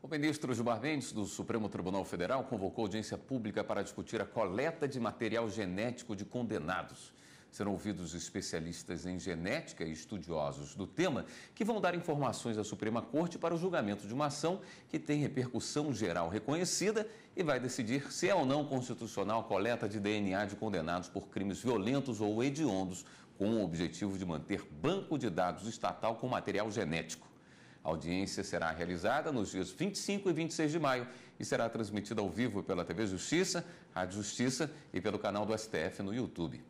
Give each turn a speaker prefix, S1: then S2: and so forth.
S1: O ministro Gilmar Mendes, do Supremo Tribunal Federal, convocou audiência pública para discutir a coleta de material genético de condenados. Serão ouvidos especialistas em genética e estudiosos do tema que vão dar informações à Suprema Corte para o julgamento de uma ação que tem repercussão geral reconhecida e vai decidir se é ou não constitucional a coleta de DNA de condenados por crimes violentos ou hediondos, com o objetivo de manter banco de dados estatal com material genético. A audiência será realizada nos dias 25 e 26 de maio e será transmitida ao vivo pela TV Justiça, Rádio Justiça e pelo canal do STF no YouTube.